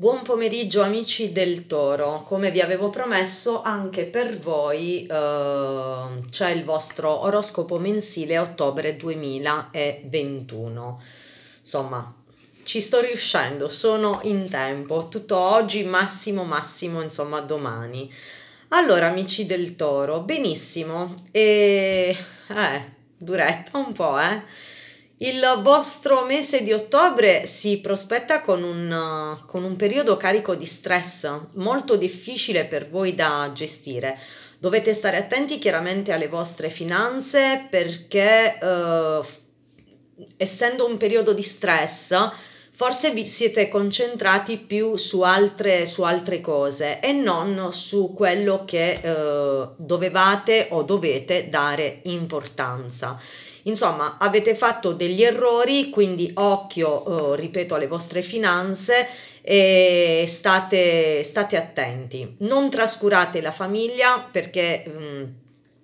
Buon pomeriggio amici del Toro, come vi avevo promesso anche per voi eh, c'è il vostro oroscopo mensile ottobre 2021. Insomma, ci sto riuscendo, sono in tempo, tutto oggi massimo massimo insomma domani. Allora amici del Toro, benissimo, e eh, duretta un po' eh. Il vostro mese di ottobre si prospetta con un, con un, periodo carico di stress molto difficile per voi da gestire. Dovete stare attenti chiaramente alle vostre finanze perché eh, essendo un periodo di stress forse vi siete concentrati più su altre, su altre cose e non su quello che eh, dovevate o dovete dare importanza. Insomma, avete fatto degli errori, quindi occhio, eh, ripeto, alle vostre finanze e state, state, attenti. Non trascurate la famiglia perché mh, mm,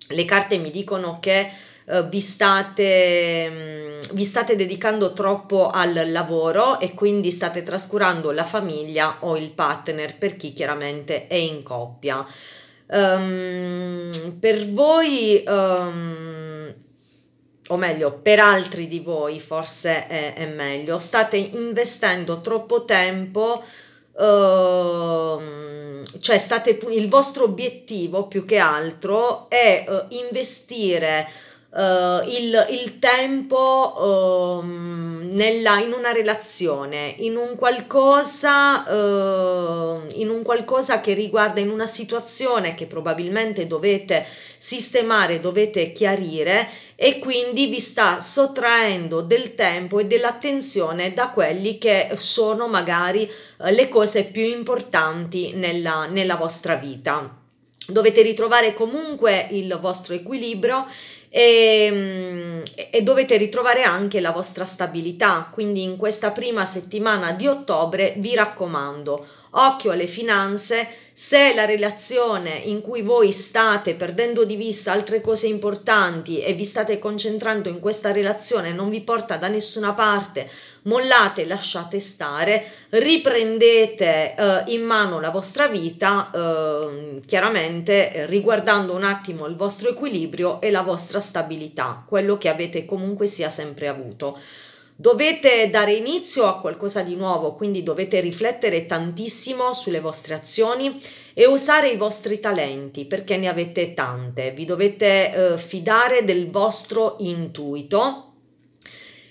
le carte mi dicono che Uh, vi, state, um, vi state dedicando troppo al lavoro e quindi state trascurando la famiglia o il partner per chi chiaramente è in coppia. Um, per voi um, o meglio, per altri di voi forse è, è meglio, state investendo troppo tempo, ehm, cioè state, il vostro obiettivo più che altro è eh, investire Uh, il, il, tempo uh, nella, in una relazione, in un qualcosa, uh, in un qualcosa che riguarda in una situazione che probabilmente dovete sistemare, dovete chiarire e quindi vi sta sottraendo del tempo e dell'attenzione da quelli che sono magari eh, le cose più importanti nella, nella vostra vita. Dovete ritrovare comunque il vostro equilibrio e, ehm, e dovete ritrovare anche la vostra stabilità. Quindi in questa prima settimana di ottobre vi raccomando Occhio alle finanze, se la relazione in cui voi state perdendo di vista altre cose importanti e vi state concentrando in questa relazione non vi porta da nessuna parte, mollate, lasciate stare, riprendete eh, in mano la vostra vita, eh, chiaramente eh, riguardando un attimo il vostro equilibrio e la vostra stabilità, quello che avete comunque sia sempre avuto. Dovete dare inizio a qualcosa di nuovo, quindi dovete riflettere tantissimo sulle vostre azioni e usare i vostri talenti perché ne avete tante. Vi dovete eh, fidare del vostro intuito.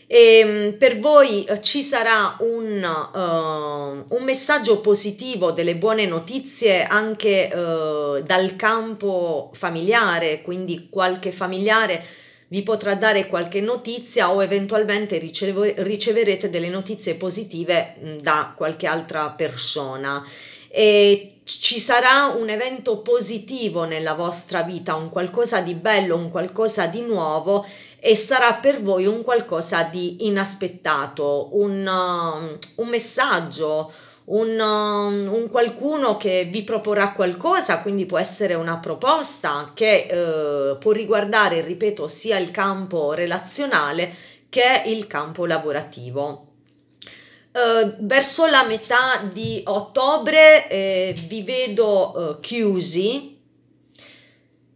E ehm, per voi eh, ci sarà un, uh, un, messaggio positivo, delle buone notizie anche uh, dal campo familiare, quindi qualche familiare vi potrà dare qualche notizia o eventualmente riceve, riceverete delle notizie positive mm, da qualche altra persona. E ci sarà un evento positivo nella vostra vita, un qualcosa di bello, un qualcosa di nuovo e sarà per voi un qualcosa di inaspettato, un, uh, un messaggio, un, um, un, qualcuno che vi proporrà qualcosa, quindi può essere una proposta che eh, può riguardare, ripeto, sia il campo relazionale che il campo lavorativo. Eh, verso la metà di ottobre eh, vi vedo eh, chiusi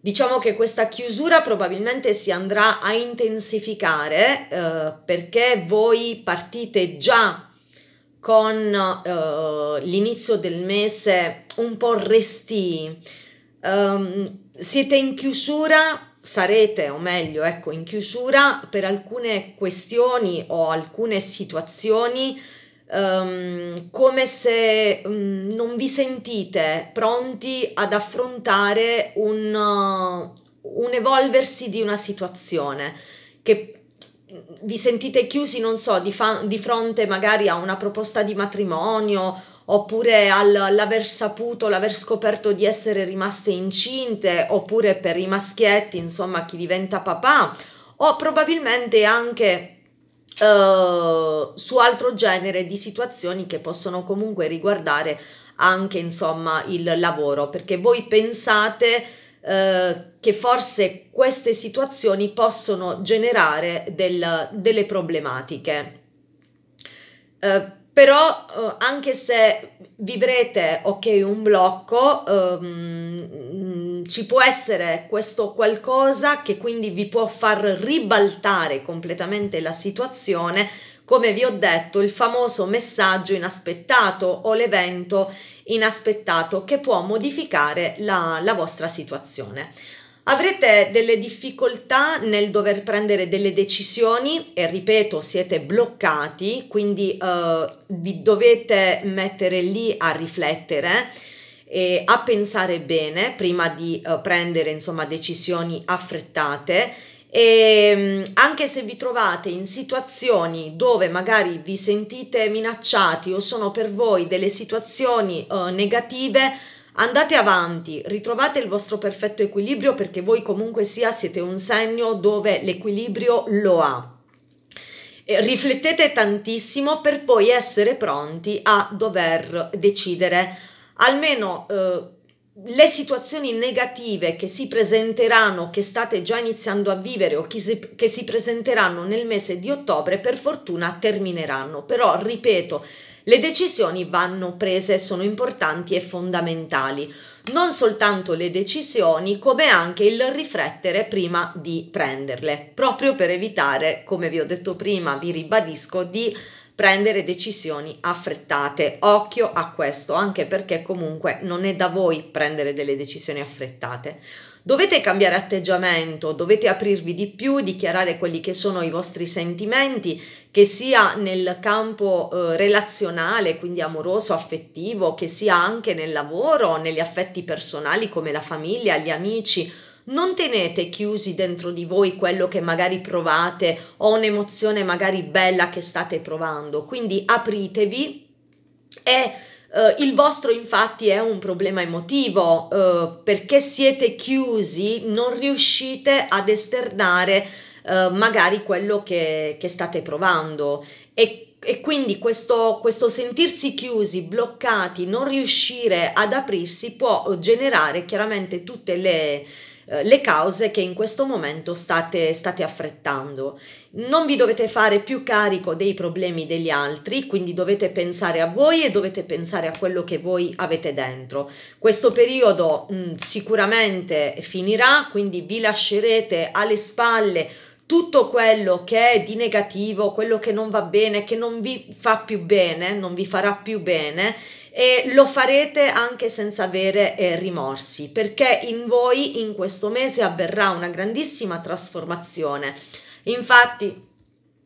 Diciamo che questa chiusura probabilmente si andrà a intensificare eh, perché voi partite già con uh, l'inizio del mese un po' resti, um, siete in chiusura, sarete o meglio, ecco, in chiusura per alcune questioni o alcune situazioni Um, come se um, non vi sentite pronti ad affrontare un, uh, un, evolversi di una situazione che vi sentite chiusi, non so, di, fa- di, fronte magari a una proposta di matrimonio oppure all'aver saputo, l'aver scoperto di essere rimaste incinte, oppure per i maschietti, insomma, chi diventa papà, o probabilmente anche eh, su altro genere di situazioni che possono comunque riguardare anche, insomma, il lavoro, perché voi pensate eh, che forse queste situazioni possono generare del, delle problematiche. Eh, però eh, anche se vivrete ok un blocco ehm, mm, ci può essere questo qualcosa che quindi vi può far ribaltare completamente la situazione come vi ho detto il famoso messaggio inaspettato o l'evento inaspettato che può modificare la, la vostra situazione. Avrete delle difficoltà nel dover prendere delle decisioni e ripeto, siete bloccati, quindi eh, vi dovete mettere lì a riflettere e a pensare bene prima di eh, prendere insomma decisioni affrettate e ehm, anche se vi trovate in situazioni dove magari vi sentite minacciati o sono per voi delle situazioni eh, negative, andate avanti, ritrovate il vostro perfetto equilibrio perché voi comunque sia siete un segno dove l'equilibrio lo ha. E riflettete tantissimo per poi essere pronti a dover decidere almeno eh, le situazioni negative che si presenteranno, che state già iniziando a vivere o che si, che si presenteranno nel mese di ottobre, per fortuna termineranno. Però, ripeto, le decisioni vanno prese, sono importanti e fondamentali. Non soltanto le decisioni, come anche il riflettere prima di prenderle, proprio per evitare, come vi ho detto prima, vi ribadisco, di prendere decisioni affrettate. Occhio a questo, anche perché comunque non è da voi prendere delle decisioni affrettate. Dovete cambiare atteggiamento, dovete aprirvi di più, dichiarare quelli che sono i vostri sentimenti, che sia nel campo eh, relazionale, quindi amoroso, affettivo, che sia anche nel lavoro, negli affetti personali come la famiglia, gli amici non tenete chiusi dentro di voi quello che magari provate o un'emozione magari bella che state provando, quindi apritevi e Uh, il vostro infatti è un problema emotivo uh, perché siete chiusi, non riuscite ad esternare uh, magari quello che, che, state provando e, e quindi questo, questo, sentirsi chiusi, bloccati, non riuscire ad aprirsi può generare chiaramente tutte le, eh, le cause che in questo momento state, state affrettando. Non vi dovete fare più carico dei problemi degli altri, quindi dovete pensare a voi e dovete pensare a quello che voi avete dentro. Questo periodo mh, mm, sicuramente finirà, quindi vi lascerete alle spalle tutto quello che è di negativo, quello che non va bene, che non vi fa più bene, non vi farà più bene e lo farete anche senza avere eh, rimorsi perché in voi in questo mese avverrà una grandissima trasformazione. Infatti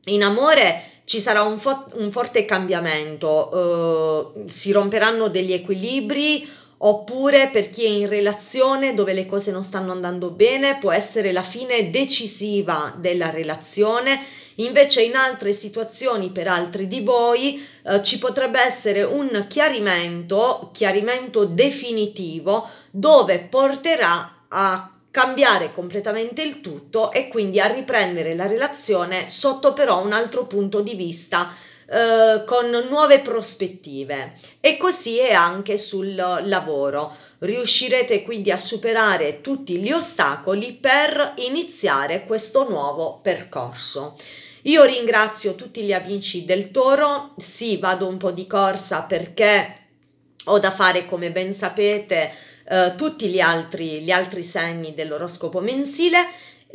in amore ci sarà un, fo- un forte cambiamento, eh, si romperanno degli equilibri oppure per chi è in relazione dove le cose non stanno andando bene, può essere la fine decisiva della relazione. Invece in altre situazioni, per altri di voi, eh, ci potrebbe essere un chiarimento, chiarimento definitivo, dove porterà a cambiare completamente il tutto e quindi a riprendere la relazione sotto però un altro punto di vista eh, con nuove prospettive e così è anche sul lavoro riuscirete quindi a superare tutti gli ostacoli per iniziare questo nuovo percorso io ringrazio tutti gli amici del toro sì vado un po' di corsa perché ho da fare come ben sapete eh, tutti gli altri, gli altri segni dell'oroscopo mensile.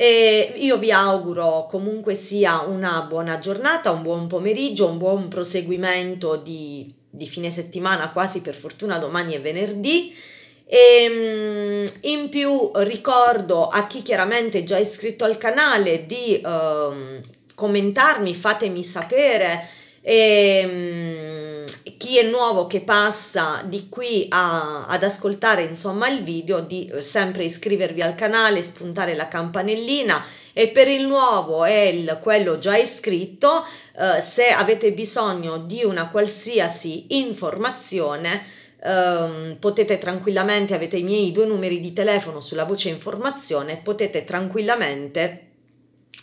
E io vi auguro comunque sia una buona giornata, un buon pomeriggio, un buon proseguimento di, di fine settimana, quasi per fortuna domani è venerdì. E ehm, in più ricordo a chi chiaramente è già iscritto al canale di eh, commentarmi, fatemi sapere. E, ehm, chi è nuovo che passa di qui a, ad ascoltare insomma il video di eh, sempre iscrivervi al canale, spuntare la campanellina e per il nuovo e il, quello già iscritto eh, se avete bisogno di una qualsiasi informazione eh, potete tranquillamente, avete i miei due numeri di telefono sulla voce informazione, potete tranquillamente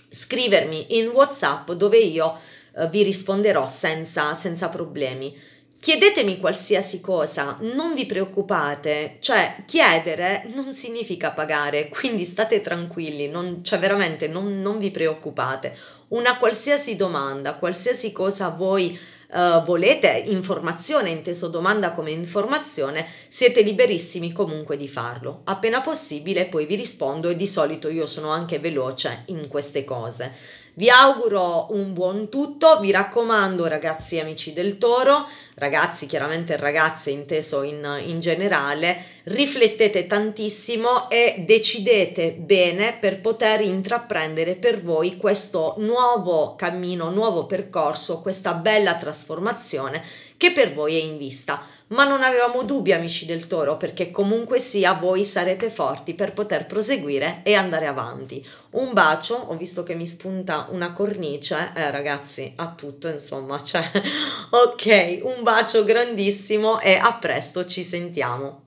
scrivermi in Whatsapp dove io eh, vi risponderò senza, senza problemi. Chiedetemi qualsiasi cosa, non vi preoccupate, cioè chiedere non significa pagare, quindi state tranquilli, non, cioè veramente non, non vi preoccupate. Una qualsiasi domanda, qualsiasi cosa voi eh, volete informazione, inteso domanda come informazione, siete liberissimi comunque di farlo. Appena possibile poi vi rispondo e di solito io sono anche veloce in queste cose. Vi auguro un buon tutto, vi raccomando ragazzi e amici del toro, ragazzi chiaramente ragazze inteso in, in generale, riflettete tantissimo e decidete bene per poter intraprendere per voi questo nuovo cammino, nuovo percorso, questa bella trasformazione che per voi è in vista. Ma non avevamo dubbi, amici del toro, perché comunque sia voi sarete forti per poter proseguire e andare avanti. Un bacio, ho visto che mi spunta una cornice, eh, ragazzi, a tutto, insomma, cioè, ok, un bacio grandissimo e a presto ci sentiamo.